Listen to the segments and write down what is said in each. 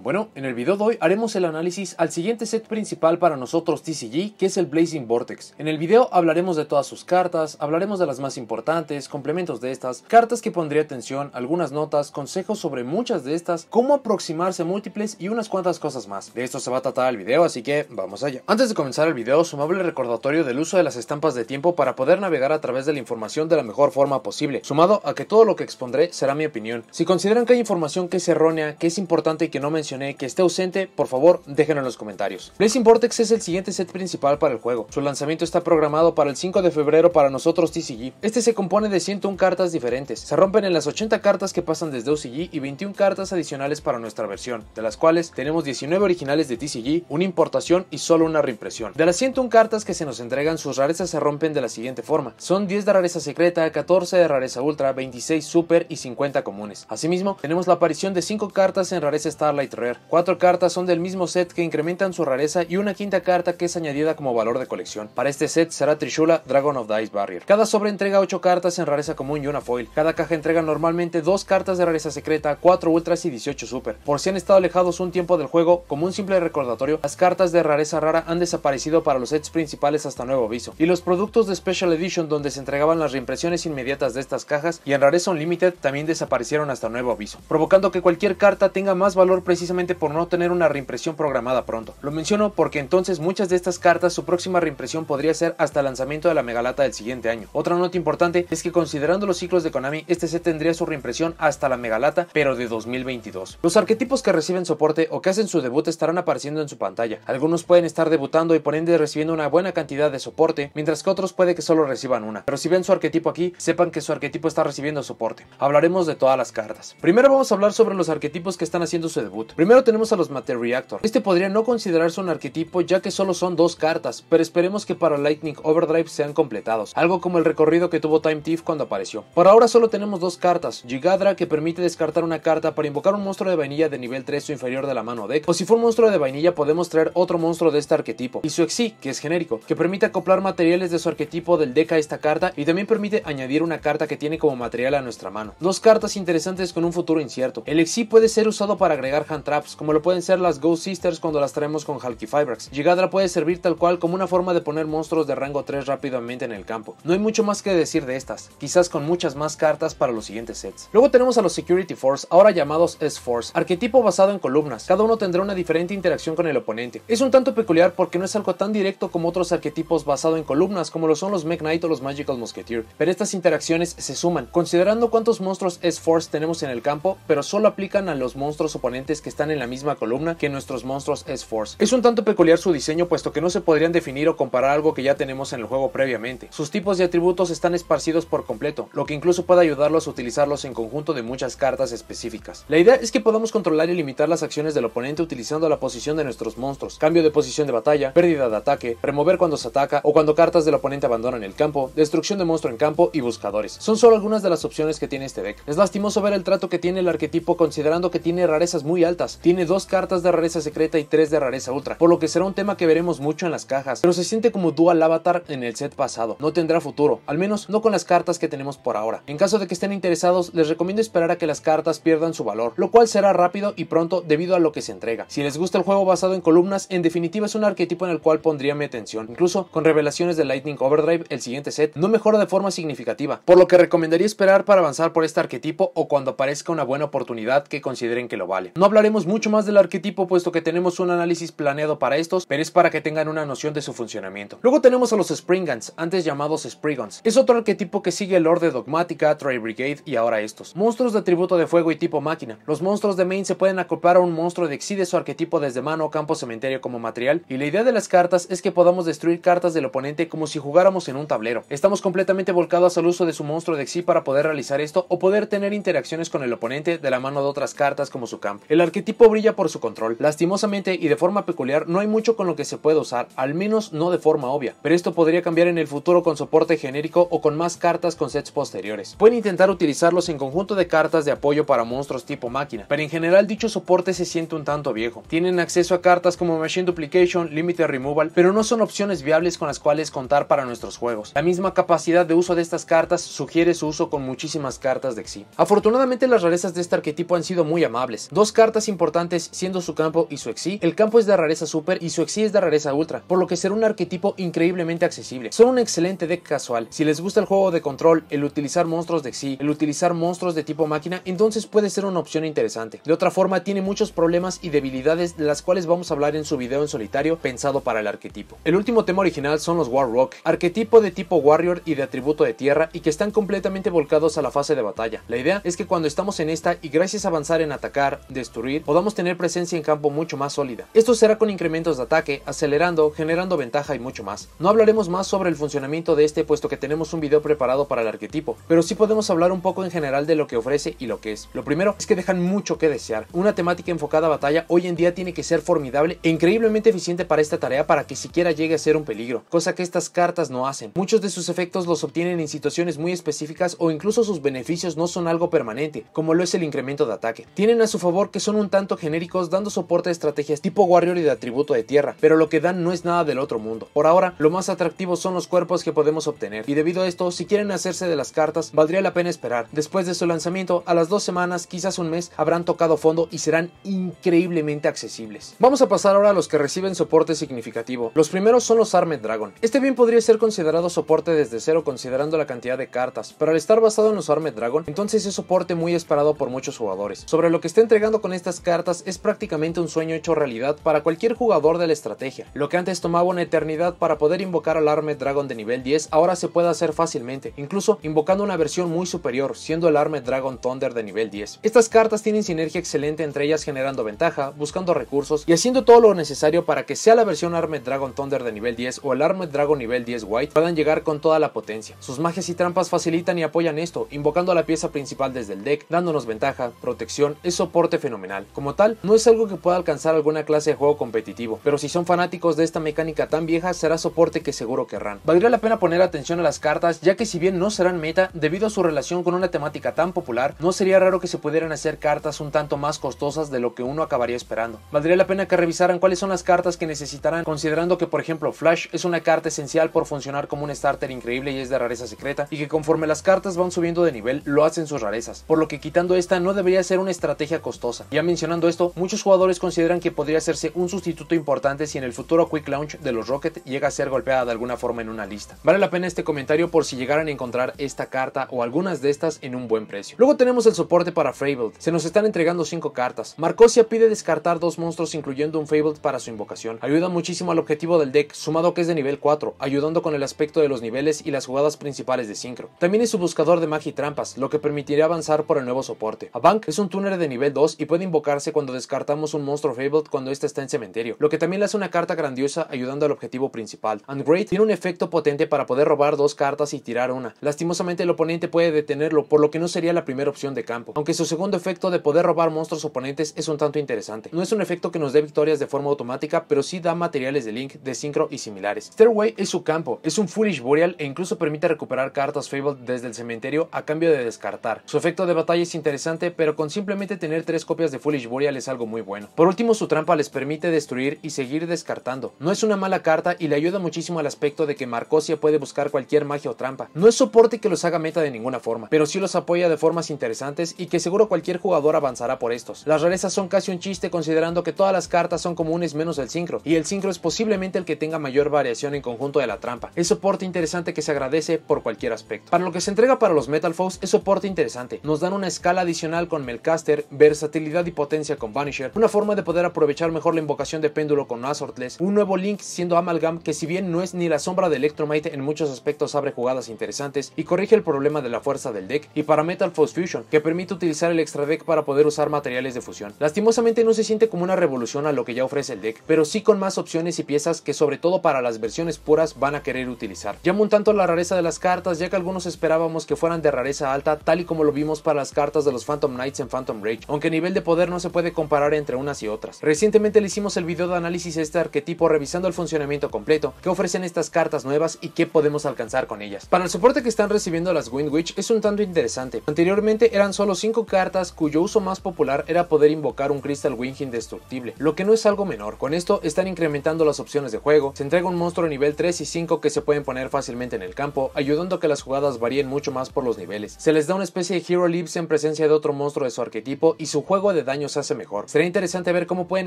bueno, en el video de hoy haremos el análisis al siguiente set principal para nosotros TCG, que es el Blazing Vortex. En el video hablaremos de todas sus cartas, hablaremos de las más importantes, complementos de estas, cartas que pondría atención, algunas notas, consejos sobre muchas de estas, cómo aproximarse múltiples y unas cuantas cosas más. De esto se va a tratar el video, así que vamos allá. Antes de comenzar el video, sumable el recordatorio del uso de las estampas de tiempo para poder navegar a través de la información de la mejor forma posible, sumado a que todo lo que expondré será mi opinión. Si consideran que hay información que es errónea, que es importante y que no me mencioné que esté ausente, por favor déjenlo en los comentarios. Blazing Vortex es el siguiente set principal para el juego. Su lanzamiento está programado para el 5 de febrero para nosotros TCG. Este se compone de 101 cartas diferentes. Se rompen en las 80 cartas que pasan desde OCG y 21 cartas adicionales para nuestra versión, de las cuales tenemos 19 originales de TCG, una importación y solo una reimpresión. De las 101 cartas que se nos entregan, sus rarezas se rompen de la siguiente forma. Son 10 de rareza secreta, 14 de rareza ultra, 26 super y 50 comunes. Asimismo, tenemos la aparición de 5 cartas en rareza Starlight Rare. Cuatro cartas son del mismo set que incrementan su rareza y una quinta carta que es añadida como valor de colección. Para este set será Trishula Dragon of the Ice Barrier. Cada sobre entrega ocho cartas en rareza común y una foil. Cada caja entrega normalmente dos cartas de rareza secreta, 4 ultras y 18 super. Por si han estado alejados un tiempo del juego, como un simple recordatorio, las cartas de rareza rara han desaparecido para los sets principales hasta nuevo aviso. Y los productos de Special Edition donde se entregaban las reimpresiones inmediatas de estas cajas y en rareza Unlimited también desaparecieron hasta nuevo aviso, provocando que cualquier carta tenga más valor preciso precisamente por no tener una reimpresión programada pronto. Lo menciono porque entonces muchas de estas cartas su próxima reimpresión podría ser hasta el lanzamiento de la Megalata del siguiente año. Otra nota importante es que considerando los ciclos de Konami, este set tendría su reimpresión hasta la Megalata, pero de 2022. Los arquetipos que reciben soporte o que hacen su debut estarán apareciendo en su pantalla. Algunos pueden estar debutando y por ende recibiendo una buena cantidad de soporte, mientras que otros puede que solo reciban una. Pero si ven su arquetipo aquí, sepan que su arquetipo está recibiendo soporte. Hablaremos de todas las cartas. Primero vamos a hablar sobre los arquetipos que están haciendo su debut. Primero tenemos a los Reactor Este podría no considerarse un arquetipo ya que solo son dos cartas, pero esperemos que para Lightning Overdrive sean completados, algo como el recorrido que tuvo Time Thief cuando apareció. Por ahora solo tenemos dos cartas, Gigadra que permite descartar una carta para invocar un monstruo de vainilla de nivel 3 o inferior de la mano deck, o si fue un monstruo de vainilla podemos traer otro monstruo de este arquetipo, y su Exi, que es genérico, que permite acoplar materiales de su arquetipo del deck a esta carta y también permite añadir una carta que tiene como material a nuestra mano. Dos cartas interesantes con un futuro incierto. El Exi puede ser usado para agregar Hunter traps, como lo pueden ser las Ghost Sisters cuando las traemos con Halky Fibrax. Gigadra puede servir tal cual como una forma de poner monstruos de rango 3 rápidamente en el campo. No hay mucho más que decir de estas, quizás con muchas más cartas para los siguientes sets. Luego tenemos a los Security Force, ahora llamados S-Force, arquetipo basado en columnas. Cada uno tendrá una diferente interacción con el oponente. Es un tanto peculiar porque no es algo tan directo como otros arquetipos basado en columnas como lo son los Mech Knight o los Magical Musketeer, pero estas interacciones se suman, considerando cuántos monstruos S-Force tenemos en el campo, pero solo aplican a los monstruos oponentes que están en la misma columna que nuestros monstruos S-Force. Es un tanto peculiar su diseño puesto que no se podrían definir o comparar algo que ya tenemos en el juego previamente. Sus tipos de atributos están esparcidos por completo, lo que incluso puede ayudarlos a utilizarlos en conjunto de muchas cartas específicas. La idea es que podamos controlar y limitar las acciones del oponente utilizando la posición de nuestros monstruos, cambio de posición de batalla, pérdida de ataque, remover cuando se ataca o cuando cartas del oponente abandonan el campo, destrucción de monstruo en campo y buscadores. Son solo algunas de las opciones que tiene este deck. Es lastimoso ver el trato que tiene el arquetipo considerando que tiene rarezas muy altas tiene dos cartas de rareza secreta y tres de rareza ultra, por lo que será un tema que veremos mucho en las cajas, pero se siente como dual avatar en el set pasado. No tendrá futuro, al menos no con las cartas que tenemos por ahora. En caso de que estén interesados, les recomiendo esperar a que las cartas pierdan su valor, lo cual será rápido y pronto debido a lo que se entrega. Si les gusta el juego basado en columnas, en definitiva es un arquetipo en el cual pondría mi atención. Incluso con revelaciones de Lightning Overdrive, el siguiente set no mejora de forma significativa, por lo que recomendaría esperar para avanzar por este arquetipo o cuando aparezca una buena oportunidad que consideren que lo vale. No hablemos mucho más del arquetipo puesto que tenemos un análisis planeado para estos, pero es para que tengan una noción de su funcionamiento. Luego tenemos a los Springans, antes llamados Sprigons. Es otro arquetipo que sigue el orden Dogmática, Trey Brigade y ahora estos. Monstruos de atributo de fuego y tipo máquina. Los monstruos de main se pueden acoplar a un monstruo de de su arquetipo desde mano o campo cementerio como material, y la idea de las cartas es que podamos destruir cartas del oponente como si jugáramos en un tablero. Estamos completamente volcados al uso de su monstruo de exi para poder realizar esto o poder tener interacciones con el oponente de la mano de otras cartas como su campo arquetipo brilla por su control. Lastimosamente y de forma peculiar, no hay mucho con lo que se pueda usar, al menos no de forma obvia, pero esto podría cambiar en el futuro con soporte genérico o con más cartas con sets posteriores. Pueden intentar utilizarlos en conjunto de cartas de apoyo para monstruos tipo máquina, pero en general dicho soporte se siente un tanto viejo. Tienen acceso a cartas como Machine Duplication, Limited Removal, pero no son opciones viables con las cuales contar para nuestros juegos. La misma capacidad de uso de estas cartas sugiere su uso con muchísimas cartas de XI. Afortunadamente las rarezas de este arquetipo han sido muy amables. Dos cartas importantes siendo su campo y su exi, el campo es de rareza super y su exi es de rareza ultra, por lo que será un arquetipo increíblemente accesible. Son un excelente deck casual. Si les gusta el juego de control, el utilizar monstruos de exi, el utilizar monstruos de tipo máquina, entonces puede ser una opción interesante. De otra forma, tiene muchos problemas y debilidades de las cuales vamos a hablar en su video en solitario pensado para el arquetipo. El último tema original son los War Rock, arquetipo de tipo warrior y de atributo de tierra y que están completamente volcados a la fase de batalla. La idea es que cuando estamos en esta y gracias a avanzar en atacar, destruir, podamos tener presencia en campo mucho más sólida. Esto será con incrementos de ataque, acelerando, generando ventaja y mucho más. No hablaremos más sobre el funcionamiento de este puesto que tenemos un video preparado para el arquetipo, pero sí podemos hablar un poco en general de lo que ofrece y lo que es. Lo primero es que dejan mucho que desear. Una temática enfocada a batalla hoy en día tiene que ser formidable e increíblemente eficiente para esta tarea para que siquiera llegue a ser un peligro, cosa que estas cartas no hacen. Muchos de sus efectos los obtienen en situaciones muy específicas o incluso sus beneficios no son algo permanente, como lo es el incremento de ataque. Tienen a su favor que son un tanto genéricos dando soporte a estrategias tipo Warrior y de atributo de tierra, pero lo que dan no es nada del otro mundo. Por ahora, lo más atractivo son los cuerpos que podemos obtener, y debido a esto, si quieren hacerse de las cartas, valdría la pena esperar. Después de su lanzamiento, a las dos semanas, quizás un mes, habrán tocado fondo y serán increíblemente accesibles. Vamos a pasar ahora a los que reciben soporte significativo. Los primeros son los Armed Dragon. Este bien podría ser considerado soporte desde cero considerando la cantidad de cartas, pero al estar basado en los Armed Dragon, entonces es soporte muy esperado por muchos jugadores. Sobre lo que está entregando con estas cartas es prácticamente un sueño hecho realidad para cualquier jugador de la estrategia. Lo que antes tomaba una eternidad para poder invocar al Armed Dragon de nivel 10 ahora se puede hacer fácilmente, incluso invocando una versión muy superior, siendo el Armed Dragon Thunder de nivel 10. Estas cartas tienen sinergia excelente entre ellas generando ventaja, buscando recursos y haciendo todo lo necesario para que sea la versión Armed Dragon Thunder de nivel 10 o el Armed Dragon nivel 10 White puedan llegar con toda la potencia. Sus magias y trampas facilitan y apoyan esto, invocando a la pieza principal desde el deck, dándonos ventaja, protección, y soporte fenomenal. Como tal, no es algo que pueda alcanzar alguna clase de juego competitivo, pero si son fanáticos de esta mecánica tan vieja, será soporte que seguro querrán. Valdría la pena poner atención a las cartas, ya que si bien no serán meta, debido a su relación con una temática tan popular, no sería raro que se pudieran hacer cartas un tanto más costosas de lo que uno acabaría esperando. Valdría la pena que revisaran cuáles son las cartas que necesitarán, considerando que por ejemplo Flash es una carta esencial por funcionar como un starter increíble y es de rareza secreta, y que conforme las cartas van subiendo de nivel, lo hacen sus rarezas, por lo que quitando esta no debería ser una estrategia costosa mencionando esto, muchos jugadores consideran que podría hacerse un sustituto importante si en el futuro Quick Launch de los Rocket llega a ser golpeada de alguna forma en una lista. Vale la pena este comentario por si llegaran a encontrar esta carta o algunas de estas en un buen precio. Luego tenemos el soporte para Fabled. Se nos están entregando 5 cartas. Marcosia pide descartar dos monstruos incluyendo un Fabled para su invocación. Ayuda muchísimo al objetivo del deck, sumado que es de nivel 4, ayudando con el aspecto de los niveles y las jugadas principales de Synchro. También es su buscador de magia y trampas, lo que permitirá avanzar por el nuevo soporte. Bank es un tuner de nivel 2 y puede invocar cuando descartamos un monstruo Fabled cuando éste está en cementerio, lo que también le hace una carta grandiosa ayudando al objetivo principal. Great tiene un efecto potente para poder robar dos cartas y tirar una. Lastimosamente el oponente puede detenerlo, por lo que no sería la primera opción de campo, aunque su segundo efecto de poder robar monstruos oponentes es un tanto interesante. No es un efecto que nos dé victorias de forma automática, pero sí da materiales de Link, de sincro y similares. Stairway es su campo, es un Foolish Boreal e incluso permite recuperar cartas Fabled desde el cementerio a cambio de descartar. Su efecto de batalla es interesante, pero con simplemente tener tres copias de Foolish Boreal es algo muy bueno. Por último, su trampa les permite destruir y seguir descartando. No es una mala carta y le ayuda muchísimo al aspecto de que Marcosia puede buscar cualquier magia o trampa. No es soporte que los haga meta de ninguna forma, pero sí los apoya de formas interesantes y que seguro cualquier jugador avanzará por estos. Las rarezas son casi un chiste considerando que todas las cartas son comunes menos el sincro, y el sincro es posiblemente el que tenga mayor variación en conjunto de la trampa. Es soporte interesante que se agradece por cualquier aspecto. Para lo que se entrega para los Metal Fogs es soporte interesante. Nos dan una escala adicional con Melcaster, versatilidad y potencia con Vanisher, una forma de poder aprovechar mejor la invocación de péndulo con Azortles, un nuevo Link siendo Amalgam que si bien no es ni la sombra de Electromite en muchos aspectos abre jugadas interesantes y corrige el problema de la fuerza del deck y para Metal Force Fusion que permite utilizar el extra deck para poder usar materiales de fusión. Lastimosamente no se siente como una revolución a lo que ya ofrece el deck, pero sí con más opciones y piezas que sobre todo para las versiones puras van a querer utilizar. Llamo un tanto la rareza de las cartas ya que algunos esperábamos que fueran de rareza alta tal y como lo vimos para las cartas de los Phantom Knights en Phantom Rage, aunque nivel de poder no se puede comparar entre unas y otras. Recientemente le hicimos el video de análisis a este arquetipo revisando el funcionamiento completo, qué ofrecen estas cartas nuevas y qué podemos alcanzar con ellas. Para el soporte que están recibiendo las Wind Witch es un tanto interesante. Anteriormente eran solo 5 cartas cuyo uso más popular era poder invocar un Crystal Wing indestructible, lo que no es algo menor. Con esto están incrementando las opciones de juego, se entrega un monstruo nivel 3 y 5 que se pueden poner fácilmente en el campo, ayudando a que las jugadas varíen mucho más por los niveles. Se les da una especie de Hero Leaps en presencia de otro monstruo de su arquetipo y su juego de daño se hace mejor. Será interesante ver cómo pueden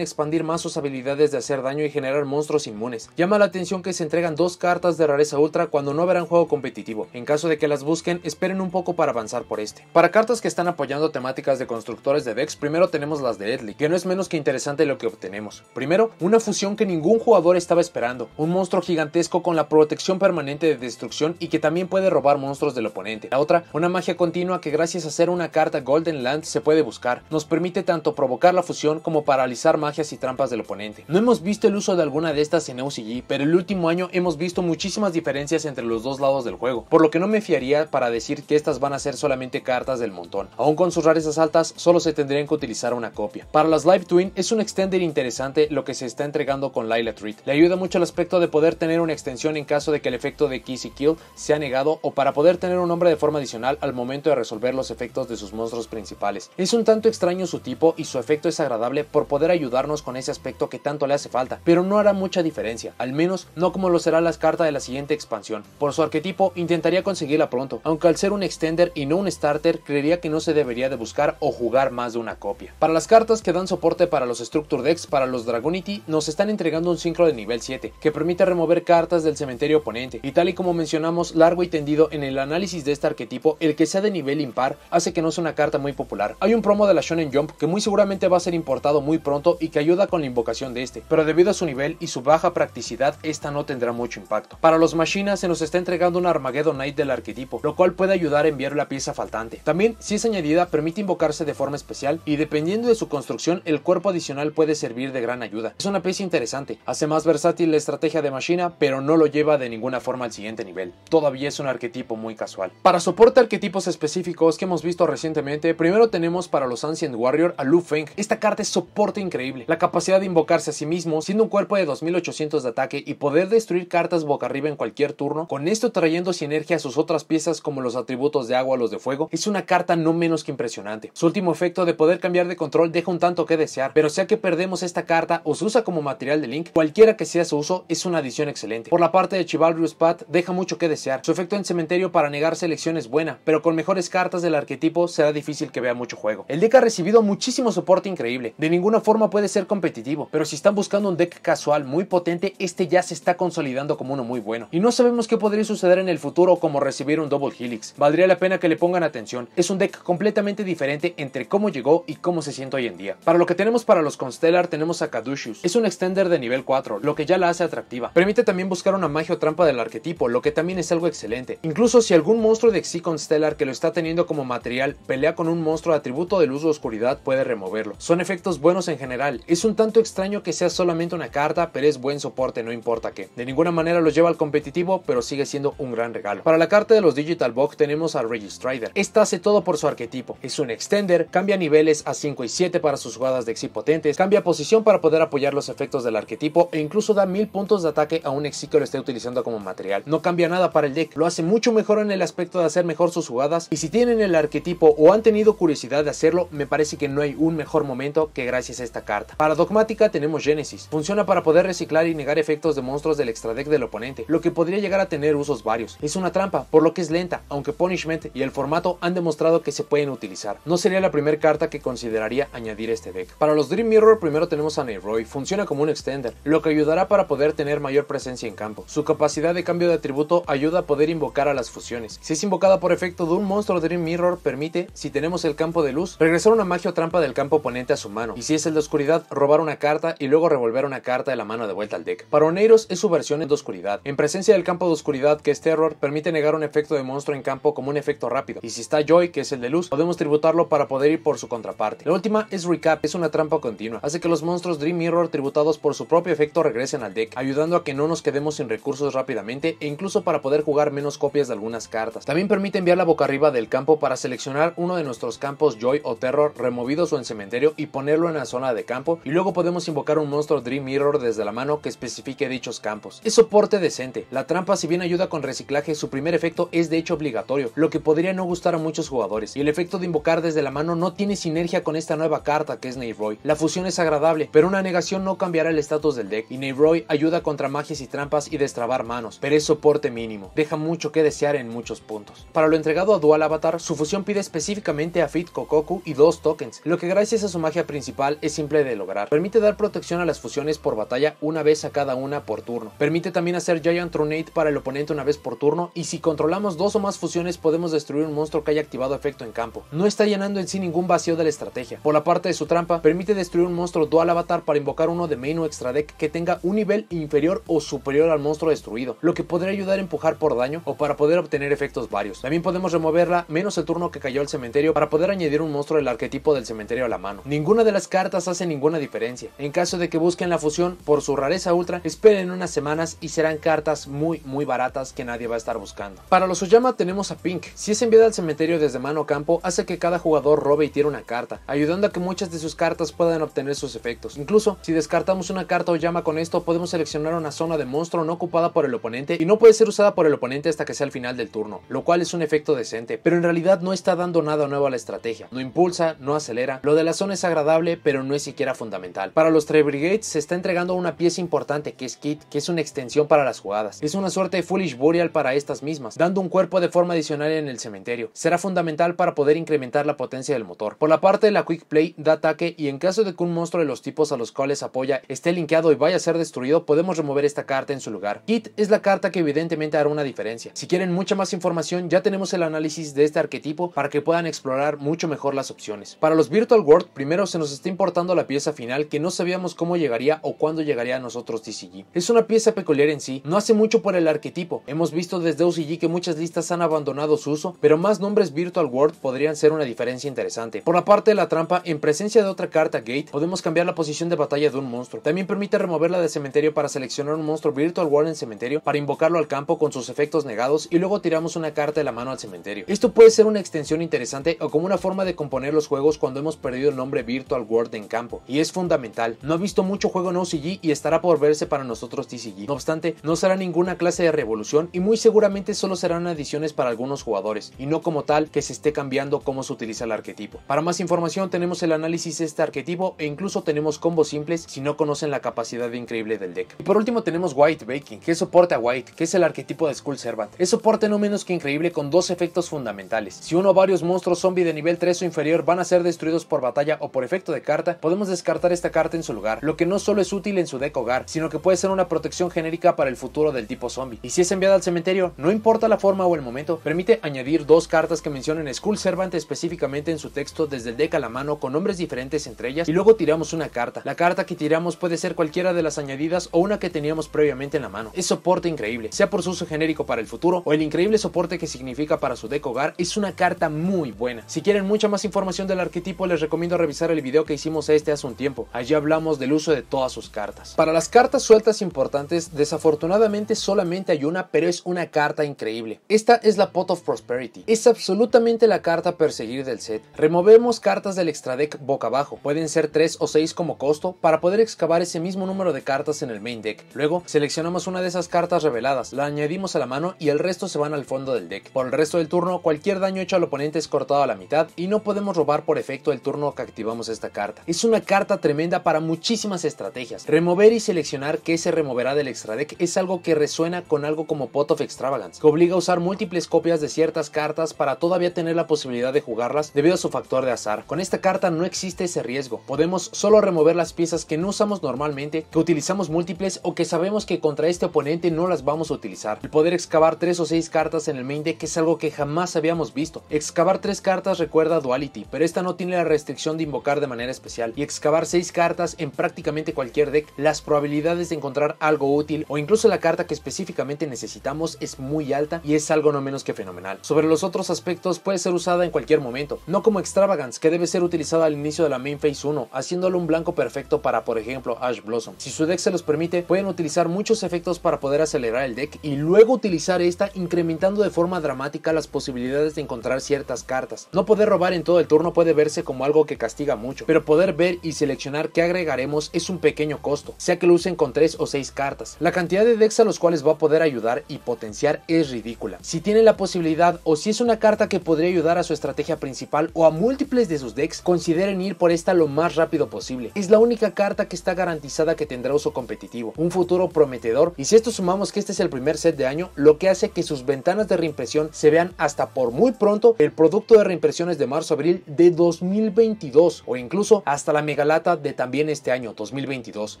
expandir más sus habilidades de hacer daño y generar monstruos inmunes. Llama la atención que se entregan dos cartas de rareza ultra cuando no verán juego competitivo. En caso de que las busquen, esperen un poco para avanzar por este. Para cartas que están apoyando temáticas de constructores de decks, primero tenemos las de Edly, que no es menos que interesante lo que obtenemos. Primero, una fusión que ningún jugador estaba esperando, un monstruo gigantesco con la protección permanente de destrucción y que también puede robar monstruos del oponente. La otra, una magia continua que gracias a ser una carta Golden Land se puede buscar. Nos permite tan tanto provocar la fusión como paralizar magias y trampas del oponente. No hemos visto el uso de alguna de estas en OCG, pero el último año hemos visto muchísimas diferencias entre los dos lados del juego, por lo que no me fiaría para decir que estas van a ser solamente cartas del montón. Aún con sus rarezas altas, solo se tendrían que utilizar una copia. Para las Live Twin es un extender interesante lo que se está entregando con Lila Treat. Le ayuda mucho el aspecto de poder tener una extensión en caso de que el efecto de Kissy Kill sea negado o para poder tener un nombre de forma adicional al momento de resolver los efectos de sus monstruos principales. Es un tanto extraño su tipo y su efecto es agradable por poder ayudarnos con ese aspecto que tanto le hace falta, pero no hará mucha diferencia, al menos no como lo será las cartas de la siguiente expansión. Por su arquetipo intentaría conseguirla pronto, aunque al ser un extender y no un starter creería que no se debería de buscar o jugar más de una copia. Para las cartas que dan soporte para los Structure Decks para los Dragonity nos están entregando un sincro de nivel 7 que permite remover cartas del cementerio oponente y tal y como mencionamos largo y tendido en el análisis de este arquetipo el que sea de nivel impar hace que no sea una carta muy popular. Hay un promo de la Shonen Jump que muy seguramente va a ser importado muy pronto y que ayuda con la invocación de este, pero debido a su nivel y su baja practicidad, esta no tendrá mucho impacto. Para los Machina se nos está entregando un Armageddon Knight del arquetipo, lo cual puede ayudar a enviar la pieza faltante. También, si es añadida, permite invocarse de forma especial y dependiendo de su construcción, el cuerpo adicional puede servir de gran ayuda. Es una pieza interesante, hace más versátil la estrategia de Machina, pero no lo lleva de ninguna forma al siguiente nivel. Todavía es un arquetipo muy casual. Para soporte arquetipos específicos que hemos visto recientemente, primero tenemos para los Ancient Warrior Lu Feng, esta carta es soporte increíble. La capacidad de invocarse a sí mismo, siendo un cuerpo de 2800 de ataque y poder destruir cartas boca arriba en cualquier turno, con esto trayendo sinergia a sus otras piezas como los atributos de agua o los de fuego, es una carta no menos que impresionante. Su último efecto de poder cambiar de control deja un tanto que desear, pero sea que perdemos esta carta o se usa como material de Link, cualquiera que sea su uso, es una adición excelente. Por la parte de Chivalrous Path, deja mucho que desear. Su efecto en cementerio para negar selección es buena, pero con mejores cartas del arquetipo será difícil que vea mucho juego. El deck ha recibido muchísimas muchísimo soporte increíble. De ninguna forma puede ser competitivo, pero si están buscando un deck casual muy potente, este ya se está consolidando como uno muy bueno. Y no sabemos qué podría suceder en el futuro como recibir un Double Helix. Valdría la pena que le pongan atención. Es un deck completamente diferente entre cómo llegó y cómo se siente hoy en día. Para lo que tenemos para los Constellar tenemos a Caduceus. Es un extender de nivel 4, lo que ya la hace atractiva. Permite también buscar una magia o trampa del arquetipo, lo que también es algo excelente. Incluso si algún monstruo de Xi Constellar que lo está teniendo como material pelea con un monstruo de atributo de luz o oscuridad, puede removerlo. Son efectos buenos en general. Es un tanto extraño que sea solamente una carta, pero es buen soporte, no importa qué. De ninguna manera lo lleva al competitivo, pero sigue siendo un gran regalo. Para la carta de los Digital Box tenemos al Registrider. Esta hace todo por su arquetipo. Es un extender, cambia niveles a 5 y 7 para sus jugadas de exipotentes potentes, cambia posición para poder apoyar los efectos del arquetipo e incluso da 1000 puntos de ataque a un exi que lo esté utilizando como material. No cambia nada para el deck, lo hace mucho mejor en el aspecto de hacer mejor sus jugadas y si tienen el arquetipo o han tenido curiosidad de hacerlo, me parece que no un mejor momento que gracias a esta carta. Para Dogmática tenemos Genesis. Funciona para poder reciclar y negar efectos de monstruos del extra deck del oponente, lo que podría llegar a tener usos varios. Es una trampa, por lo que es lenta, aunque Punishment y el formato han demostrado que se pueden utilizar. No sería la primera carta que consideraría añadir este deck. Para los Dream Mirror primero tenemos a Neyroy. Funciona como un extender, lo que ayudará para poder tener mayor presencia en campo. Su capacidad de cambio de atributo ayuda a poder invocar a las fusiones. Si es invocada por efecto de un monstruo Dream Mirror, permite, si tenemos el campo de luz, regresar una magia o trampa del campo oponente a su mano, y si es el de oscuridad, robar una carta y luego revolver una carta de la mano de vuelta al deck. Para Oneiros es su versión en de oscuridad. En presencia del campo de oscuridad, que es Terror, permite negar un efecto de monstruo en campo como un efecto rápido, y si está Joy, que es el de luz, podemos tributarlo para poder ir por su contraparte. La última es Recap, es una trampa continua, hace que los monstruos Dream Mirror tributados por su propio efecto regresen al deck, ayudando a que no nos quedemos sin recursos rápidamente e incluso para poder jugar menos copias de algunas cartas. También permite enviar la boca arriba del campo para seleccionar uno de nuestros campos Joy o Terror removidos o en cementerio y ponerlo en la zona de campo y luego podemos invocar un monstruo Dream Mirror desde la mano que especifique dichos campos. Es soporte decente, la trampa si bien ayuda con reciclaje su primer efecto es de hecho obligatorio, lo que podría no gustar a muchos jugadores y el efecto de invocar desde la mano no tiene sinergia con esta nueva carta que es Neiroy. La fusión es agradable, pero una negación no cambiará el estatus del deck y Neiroy ayuda contra magias y trampas y destrabar manos, pero es soporte mínimo, deja mucho que desear en muchos puntos. Para lo entregado a Dual Avatar, su fusión pide específicamente a Fit Kokoku y dos tokens, lo lo que gracias a su magia principal es simple de lograr. Permite dar protección a las fusiones por batalla una vez a cada una por turno. Permite también hacer Giant Trunate para el oponente una vez por turno y si controlamos dos o más fusiones podemos destruir un monstruo que haya activado efecto en campo. No está llenando en sí ningún vacío de la estrategia. Por la parte de su trampa, permite destruir un monstruo dual avatar para invocar uno de main o extra deck que tenga un nivel inferior o superior al monstruo destruido, lo que podría ayudar a empujar por daño o para poder obtener efectos varios. También podemos removerla menos el turno que cayó al cementerio para poder añadir un monstruo del arquetipo del cementerio a la mano. Ninguna de las cartas hace ninguna diferencia. En caso de que busquen la fusión por su rareza ultra, esperen unas semanas y serán cartas muy muy baratas que nadie va a estar buscando. Para los Oyama tenemos a Pink. Si es enviada al cementerio desde mano a campo, hace que cada jugador robe y tire una carta, ayudando a que muchas de sus cartas puedan obtener sus efectos. Incluso, si descartamos una carta Oyama con esto, podemos seleccionar una zona de monstruo no ocupada por el oponente y no puede ser usada por el oponente hasta que sea el final del turno, lo cual es un efecto decente, pero en realidad no está dando nada nuevo a la estrategia. No impulsa, no acelera, lo de la zona es agradable, pero no es siquiera fundamental. Para los Tre Brigades se está entregando una pieza importante que es Kit, que es una extensión para las jugadas. Es una suerte de Foolish burial para estas mismas, dando un cuerpo de forma adicional en el cementerio. Será fundamental para poder incrementar la potencia del motor. Por la parte de la Quick Play, da ataque y en caso de que un monstruo de los tipos a los cuales apoya esté linkeado y vaya a ser destruido, podemos remover esta carta en su lugar. Kit es la carta que evidentemente hará una diferencia. Si quieren mucha más información, ya tenemos el análisis de este arquetipo para que puedan explorar mucho mejor las opciones. Para los Virtual World primero se nos está importando la pieza final que no sabíamos cómo llegaría o cuándo llegaría a nosotros TCG. Es una pieza peculiar en sí, no hace mucho por el arquetipo. Hemos visto desde OCG que muchas listas han abandonado su uso, pero más nombres Virtual World podrían ser una diferencia interesante. Por la parte de la trampa, en presencia de otra carta Gate, podemos cambiar la posición de batalla de un monstruo. También permite removerla del cementerio para seleccionar un monstruo Virtual World en cementerio para invocarlo al campo con sus efectos negados y luego tiramos una carta de la mano al cementerio. Esto puede ser una extensión interesante o como una forma de componer los juegos cuando hemos perdido el nombre Virtual World en campo, y es fundamental. No ha visto mucho juego en OCG y estará por verse para nosotros TCG. No obstante, no será ninguna clase de revolución y muy seguramente solo serán adiciones para algunos jugadores, y no como tal que se esté cambiando cómo se utiliza el arquetipo. Para más información tenemos el análisis de este arquetipo e incluso tenemos combos simples si no conocen la capacidad increíble del deck. Y por último tenemos White Baking, que soporte a White, que es el arquetipo de Skull Servant. Es soporte no menos que increíble con dos efectos fundamentales. Si uno o varios monstruos zombie de nivel 3 o inferior van a ser destruidos por batalla o por efecto de carta, podemos descartar esta carta en su lugar, lo que no solo es útil en su deck hogar, sino que puede ser una protección genérica para el futuro del tipo zombie. Y si es enviada al cementerio, no importa la forma o el momento, permite añadir dos cartas que mencionen Skull Servant específicamente en su texto desde el deck a la mano con nombres diferentes entre ellas y luego tiramos una carta. La carta que tiramos puede ser cualquiera de las añadidas o una que teníamos previamente en la mano. Es soporte increíble, sea por su uso genérico para el futuro o el increíble soporte que significa para su deck hogar, es una carta muy buena. Si quieren mucha más información del arquetipo les recomiendo revisar el video que hicimos este hace un tiempo, allí hablamos del uso de todas sus cartas. Para las cartas sueltas importantes, desafortunadamente solamente hay una, pero es una carta increíble. Esta es la Pot of Prosperity, es absolutamente la carta perseguir del set. Removemos cartas del extra deck boca abajo, pueden ser 3 o 6 como costo, para poder excavar ese mismo número de cartas en el main deck. Luego, seleccionamos una de esas cartas reveladas, la añadimos a la mano y el resto se van al fondo del deck. Por el resto del turno, cualquier daño hecho al oponente es cortado a la mitad y no podemos robar por efecto el turno que activamos esta carta. Es una carta tremenda para muchísimas estrategias. Remover y seleccionar qué se removerá del extra deck es algo que resuena con algo como Pot of Extravagance, que obliga a usar múltiples copias de ciertas cartas para todavía tener la posibilidad de jugarlas debido a su factor de azar. Con esta carta no existe ese riesgo. Podemos solo remover las piezas que no usamos normalmente, que utilizamos múltiples o que sabemos que contra este oponente no las vamos a utilizar. El poder excavar 3 o 6 cartas en el main deck es algo que jamás habíamos visto. Excavar 3 cartas recuerda Duality, pero esta no tiene la restricción de invocar de manera especial y excavar 6 cartas en prácticamente cualquier deck, las probabilidades de encontrar algo útil o incluso la carta que específicamente necesitamos es muy alta y es algo no menos que fenomenal. Sobre los otros aspectos puede ser usada en cualquier momento, no como Extravagance que debe ser utilizada al inicio de la main phase 1, haciéndolo un blanco perfecto para por ejemplo Ash Blossom. Si su deck se los permite, pueden utilizar muchos efectos para poder acelerar el deck y luego utilizar esta incrementando de forma dramática las posibilidades de encontrar ciertas cartas. No poder robar en todo el turno puede verse como algo que castiga mucho, pero poder ver y seleccionar que agregaremos es un pequeño costo, sea que lo usen con 3 o 6 cartas. La cantidad de decks a los cuales va a poder ayudar y potenciar es ridícula. Si tienen la posibilidad o si es una carta que podría ayudar a su estrategia principal o a múltiples de sus decks, consideren ir por esta lo más rápido posible. Es la única carta que está garantizada que tendrá uso competitivo, un futuro prometedor y si esto sumamos que este es el primer set de año, lo que hace que sus ventanas de reimpresión se vean hasta por muy pronto el producto de reimpresiones de marzo-abril de 2000 2022 o incluso hasta la megalata de también este año 2022.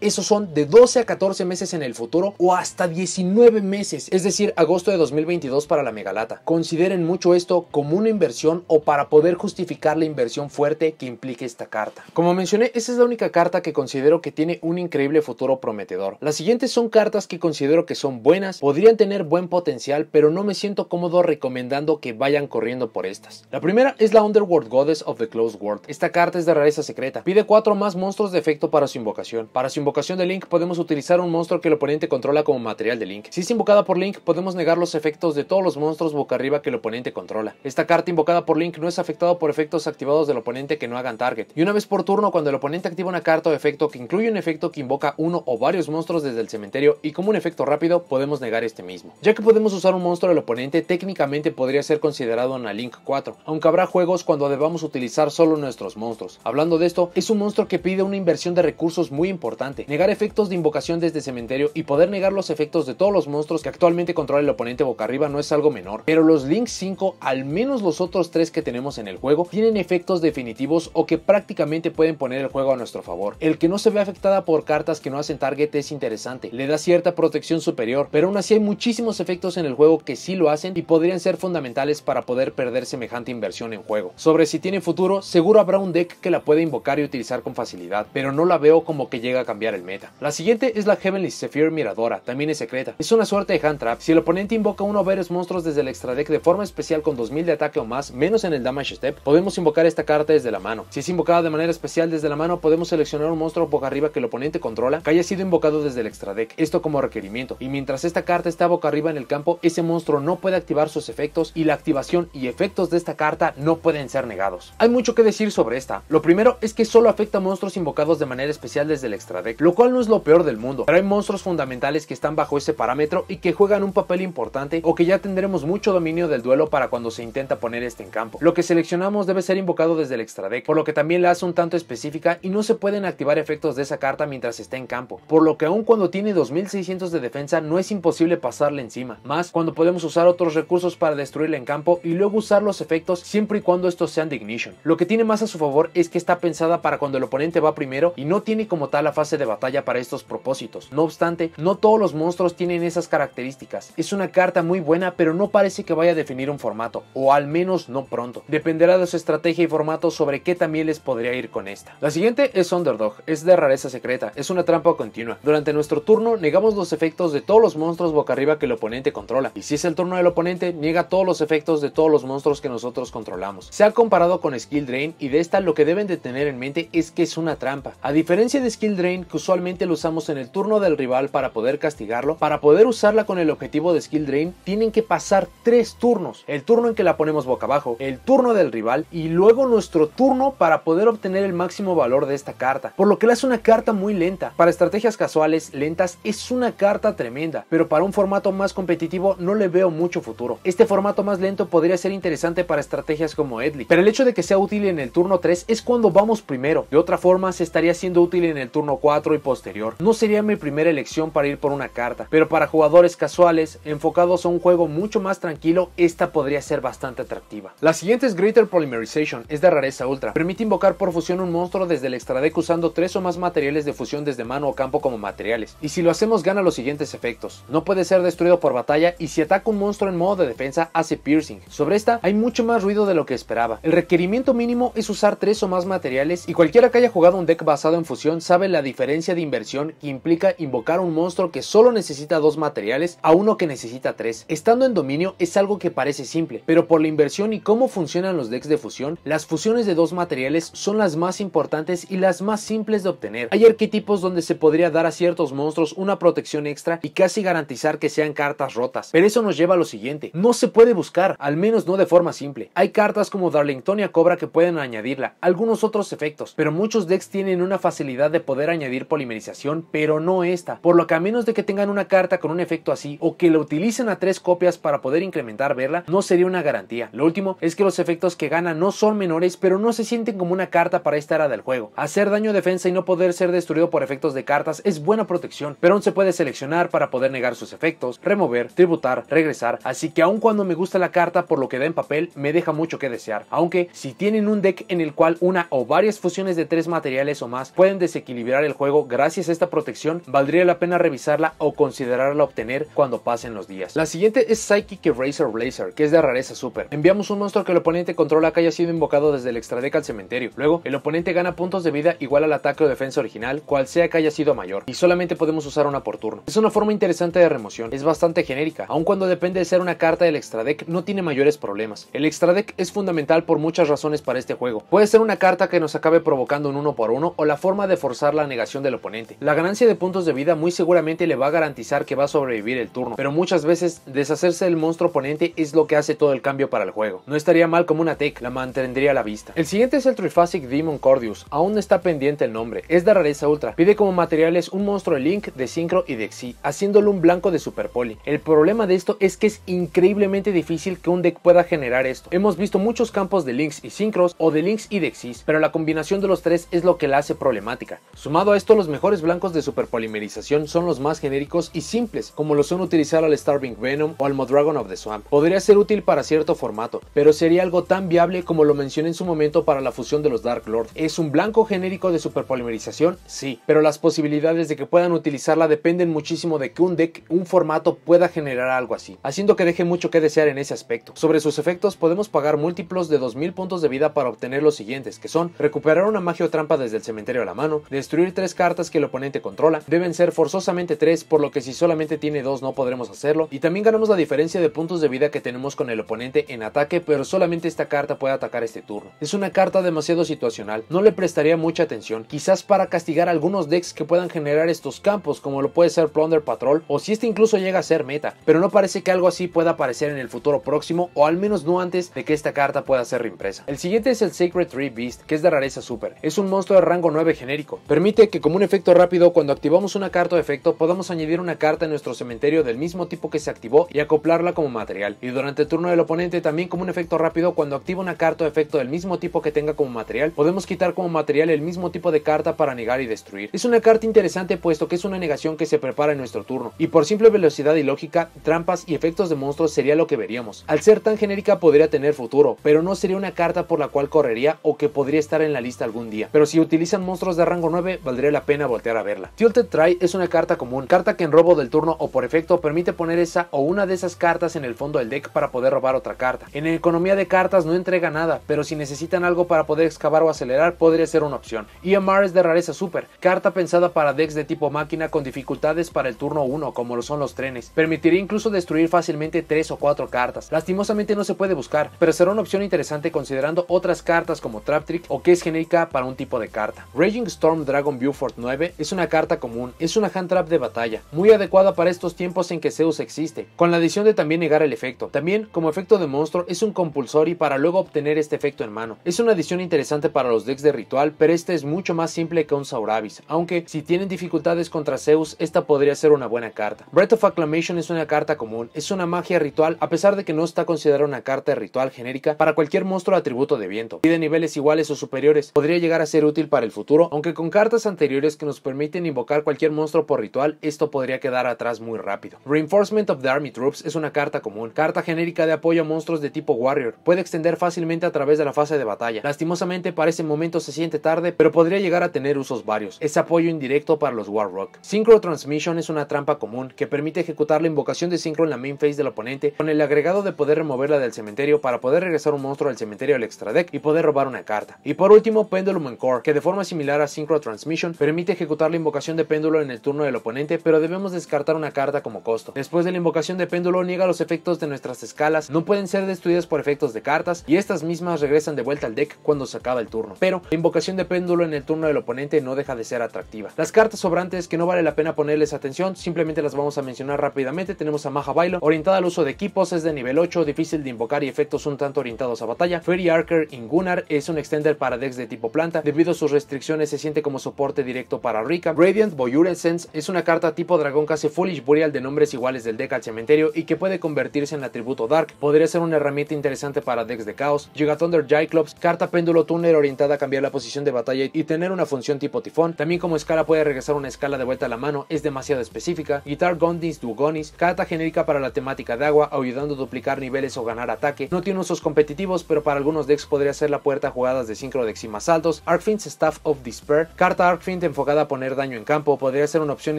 Esos son de 12 a 14 meses en el futuro o hasta 19 meses, es decir, agosto de 2022 para la megalata. Consideren mucho esto como una inversión o para poder justificar la inversión fuerte que implique esta carta. Como mencioné, esa es la única carta que considero que tiene un increíble futuro prometedor. Las siguientes son cartas que considero que son buenas, podrían tener buen potencial, pero no me siento cómodo recomendando que vayan corriendo por estas. La primera es la Underworld Goddess of the Closed World esta carta es de rareza secreta. Pide 4 más monstruos de efecto para su invocación. Para su invocación de Link podemos utilizar un monstruo que el oponente controla como material de Link. Si es invocada por Link podemos negar los efectos de todos los monstruos boca arriba que el oponente controla. Esta carta invocada por Link no es afectada por efectos activados del oponente que no hagan target. Y una vez por turno cuando el oponente activa una carta o efecto que incluye un efecto que invoca uno o varios monstruos desde el cementerio y como un efecto rápido podemos negar este mismo. Ya que podemos usar un monstruo del oponente técnicamente podría ser considerado una Link 4, aunque habrá juegos cuando debamos utilizar solo nuestros monstruos. Hablando de esto, es un monstruo que pide una inversión de recursos muy importante, negar efectos de invocación desde cementerio y poder negar los efectos de todos los monstruos que actualmente controla el oponente boca arriba no es algo menor, pero los Link 5, al menos los otros tres que tenemos en el juego, tienen efectos definitivos o que prácticamente pueden poner el juego a nuestro favor. El que no se ve afectada por cartas que no hacen target es interesante, le da cierta protección superior, pero aún así hay muchísimos efectos en el juego que sí lo hacen y podrían ser fundamentales para poder perder semejante inversión en juego. Sobre si tiene futuro, se Seguro habrá un deck que la puede invocar y utilizar con facilidad, pero no la veo como que llega a cambiar el meta. La siguiente es la Heavenly Sephir Miradora, también es secreta. Es una suerte de hand trap. Si el oponente invoca uno o varios monstruos desde el extra deck de forma especial con 2000 de ataque o más, menos en el damage step, podemos invocar esta carta desde la mano. Si es invocada de manera especial desde la mano, podemos seleccionar un monstruo boca arriba que el oponente controla que haya sido invocado desde el extra deck, esto como requerimiento. Y mientras esta carta está boca arriba en el campo, ese monstruo no puede activar sus efectos y la activación y efectos de esta carta no pueden ser negados. Hay mucho que decir sobre esta. Lo primero es que solo afecta a monstruos invocados de manera especial desde el extra deck, lo cual no es lo peor del mundo, pero hay monstruos fundamentales que están bajo ese parámetro y que juegan un papel importante o que ya tendremos mucho dominio del duelo para cuando se intenta poner este en campo. Lo que seleccionamos debe ser invocado desde el extra deck, por lo que también la hace un tanto específica y no se pueden activar efectos de esa carta mientras esté en campo, por lo que aun cuando tiene 2600 de defensa no es imposible pasarle encima, más cuando podemos usar otros recursos para destruirla en campo y luego usar los efectos siempre y cuando estos sean de ignition. Lo que tiene más a su favor es que está pensada para cuando el oponente va primero y no tiene como tal la fase de batalla para estos propósitos. No obstante, no todos los monstruos tienen esas características. Es una carta muy buena, pero no parece que vaya a definir un formato, o al menos no pronto. Dependerá de su estrategia y formato sobre qué también les podría ir con esta. La siguiente es Underdog, es de rareza secreta, es una trampa continua. Durante nuestro turno negamos los efectos de todos los monstruos boca arriba que el oponente controla, y si es el turno del oponente, niega todos los efectos de todos los monstruos que nosotros controlamos. Se ha comparado con Skill Drain y de esta lo que deben de tener en mente es que es una trampa. A diferencia de Skill Drain que usualmente lo usamos en el turno del rival para poder castigarlo, para poder usarla con el objetivo de Skill Drain tienen que pasar tres turnos. El turno en que la ponemos boca abajo, el turno del rival y luego nuestro turno para poder obtener el máximo valor de esta carta. Por lo que la es una carta muy lenta. Para estrategias casuales, lentas, es una carta tremenda, pero para un formato más competitivo no le veo mucho futuro. Este formato más lento podría ser interesante para estrategias como Edly pero el hecho de que sea útil en el turno 3 es cuando vamos primero. De otra forma, se estaría siendo útil en el turno 4 y posterior. No sería mi primera elección para ir por una carta, pero para jugadores casuales, enfocados a un juego mucho más tranquilo, esta podría ser bastante atractiva. La siguiente es Greater Polymerization, es de rareza ultra. Permite invocar por fusión un monstruo desde el extra deck usando tres o más materiales de fusión desde mano o campo como materiales. Y si lo hacemos gana los siguientes efectos. No puede ser destruido por batalla y si ataca un monstruo en modo de defensa hace piercing. Sobre esta hay mucho más ruido de lo que esperaba. El requerimiento mínimo es usar tres o más materiales y cualquiera que haya jugado un deck basado en fusión sabe la diferencia de inversión que implica invocar un monstruo que solo necesita dos materiales a uno que necesita tres. Estando en dominio es algo que parece simple, pero por la inversión y cómo funcionan los decks de fusión, las fusiones de dos materiales son las más importantes y las más simples de obtener. Hay arquetipos donde se podría dar a ciertos monstruos una protección extra y casi garantizar que sean cartas rotas, pero eso nos lleva a lo siguiente, no se puede buscar, al menos no de forma simple. Hay cartas como Darlingtonia Cobra que pueden añadirla, algunos otros efectos, pero muchos decks tienen una facilidad de poder añadir polimerización, pero no esta, por lo que a menos de que tengan una carta con un efecto así o que la utilicen a tres copias para poder incrementar verla, no sería una garantía. Lo último es que los efectos que gana no son menores, pero no se sienten como una carta para esta era del juego. Hacer daño defensa y no poder ser destruido por efectos de cartas es buena protección, pero aún se puede seleccionar para poder negar sus efectos, remover, tributar, regresar, así que aun cuando me gusta la carta por lo que da en papel, me deja mucho que desear, aunque si tienen un deck en el cual una o varias fusiones de tres materiales o más pueden desequilibrar el juego gracias a esta protección, valdría la pena revisarla o considerarla obtener cuando pasen los días. La siguiente es Psychic Eraser Blazer, que es de rareza super. Enviamos un monstruo que el oponente controla que haya sido invocado desde el extra deck al cementerio. Luego, el oponente gana puntos de vida igual al ataque o defensa original, cual sea que haya sido mayor, y solamente podemos usar una por turno. Es una forma interesante de remoción, es bastante genérica, aun cuando depende de ser una carta del extra deck, no tiene mayores problemas. El extra deck es fundamental por muchas razones para este este juego. Puede ser una carta que nos acabe provocando un uno por uno o la forma de forzar la negación del oponente. La ganancia de puntos de vida muy seguramente le va a garantizar que va a sobrevivir el turno, pero muchas veces deshacerse del monstruo oponente es lo que hace todo el cambio para el juego. No estaría mal como una tech, la mantendría a la vista. El siguiente es el trifasic Demon Cordius, aún está pendiente el nombre, es de rareza ultra. Pide como materiales un monstruo de Link, de Synchro y de Xi, haciéndolo un blanco de Super Poli. El problema de esto es que es increíblemente difícil que un deck pueda generar esto. Hemos visto muchos campos de Links y Synchros o de Lynx y dexis, pero la combinación de los tres es lo que la hace problemática. Sumado a esto, los mejores blancos de superpolimerización son los más genéricos y simples, como lo son utilizar al Starving Venom o al Modragon of the Swamp. Podría ser útil para cierto formato, pero sería algo tan viable como lo mencioné en su momento para la fusión de los Dark Lord. ¿Es un blanco genérico de superpolimerización? Sí, pero las posibilidades de que puedan utilizarla dependen muchísimo de que un deck, un formato pueda generar algo así, haciendo que deje mucho que desear en ese aspecto. Sobre sus efectos podemos pagar múltiplos de 2000 puntos de vida para obtener los siguientes, que son recuperar una magia o trampa desde el cementerio a la mano, destruir tres cartas que el oponente controla, deben ser forzosamente tres, por lo que si solamente tiene dos no podremos hacerlo, y también ganamos la diferencia de puntos de vida que tenemos con el oponente en ataque, pero solamente esta carta puede atacar este turno. Es una carta demasiado situacional, no le prestaría mucha atención, quizás para castigar algunos decks que puedan generar estos campos, como lo puede ser Plunder Patrol, o si este incluso llega a ser meta, pero no parece que algo así pueda aparecer en el futuro próximo, o al menos no antes de que esta carta pueda ser reimpresa. El siguiente es el Sacred Tree Beast, que es de rareza super. Es un monstruo de rango 9 genérico. Permite que como un efecto rápido, cuando activamos una carta de efecto, podamos añadir una carta en nuestro cementerio del mismo tipo que se activó y acoplarla como material. Y durante el turno del oponente, también como un efecto rápido, cuando activa una carta de efecto del mismo tipo que tenga como material, podemos quitar como material el mismo tipo de carta para negar y destruir. Es una carta interesante puesto que es una negación que se prepara en nuestro turno, y por simple velocidad y lógica, trampas y efectos de monstruos sería lo que veríamos. Al ser tan genérica podría tener futuro, pero no sería una carta por la cual correría o que podría estar en la lista algún día, pero si utilizan monstruos de rango 9 valdría la pena voltear a verla. Tilted Try es una carta común, carta que en robo del turno o por efecto permite poner esa o una de esas cartas en el fondo del deck para poder robar otra carta. En economía de cartas no entrega nada, pero si necesitan algo para poder excavar o acelerar podría ser una opción. EMR es de rareza super, carta pensada para decks de tipo máquina con dificultades para el turno 1 como lo son los trenes. Permitiría incluso destruir fácilmente 3 o 4 cartas. Lastimosamente no se puede buscar, pero será una opción interesante considerando otras cartas como Trap Trick o que es genérica para un tipo de carta. Raging Storm Dragon Buford 9 es una carta común, es una hand trap de batalla, muy adecuada para estos tiempos en que Zeus existe, con la adición de también negar el efecto. También, como efecto de monstruo, es un compulsory para luego obtener este efecto en mano. Es una adición interesante para los decks de ritual, pero este es mucho más simple que un Sauravis, aunque si tienen dificultades contra Zeus, esta podría ser una buena carta. Breath of Acclamation es una carta común, es una magia ritual, a pesar de que no está considerada una carta ritual genérica para cualquier monstruo atributo de viento y de niveles iguales o superiores. Podría llegar a ser útil para el futuro, aunque con cartas anteriores que nos permiten invocar cualquier monstruo por ritual, esto podría quedar atrás muy rápido. Reinforcement of the Army Troops es una carta común, carta genérica de apoyo a monstruos de tipo Warrior. Puede extender fácilmente a través de la fase de batalla. Lastimosamente para ese momento se siente tarde, pero podría llegar a tener usos varios. Es apoyo indirecto para los Warrock. Synchro Transmission es una trampa común que permite ejecutar la invocación de Synchro en la main phase del oponente con el agregado de poder removerla del cementerio para poder regresar un monstruo al cementerio al extra deck y poder robar una carta. Y por último, Pendulum Encore, que de forma similar a Synchro Transmission permite ejecutar la invocación de péndulo en el turno del oponente, pero debemos descartar una carta como costo. Después de la invocación de péndulo niega los efectos de nuestras escalas, no pueden ser destruidas por efectos de cartas y estas mismas regresan de vuelta al deck cuando se acaba el turno. Pero la invocación de péndulo en el turno del oponente no deja de ser atractiva. Las cartas sobrantes que no vale la pena ponerles atención, simplemente las vamos a mencionar rápidamente. Tenemos a Maja Bailo, orientada al uso de equipos, es de nivel 8, difícil de invocar y efectos un tanto orientados a batalla. Fairy Archer, Gunnar, es un extender para decks de tipo planta, debido a sus restricciones se siente como soporte directo para Rika. Radiant Boyure es una carta tipo dragón que hace Foolish Burial de nombres iguales del deck al cementerio y que puede convertirse en atributo Dark. Podría ser una herramienta interesante para decks de caos. Gigathunder Gyclops, carta péndulo túnel orientada a cambiar la posición de batalla y tener una función tipo tifón. También como escala puede regresar una escala de vuelta a la mano, es demasiado específica. Guitar Gondis Dugonis, carta genérica para la temática de agua, ayudando a duplicar niveles o ganar ataque. No tiene usos competitivos, pero para algunos decks podría hacer la puerta a jugadas de sincro de altos. Arkfind's Staff of Despair, carta Arkfind enfocada a poner daño en campo, podría ser una opción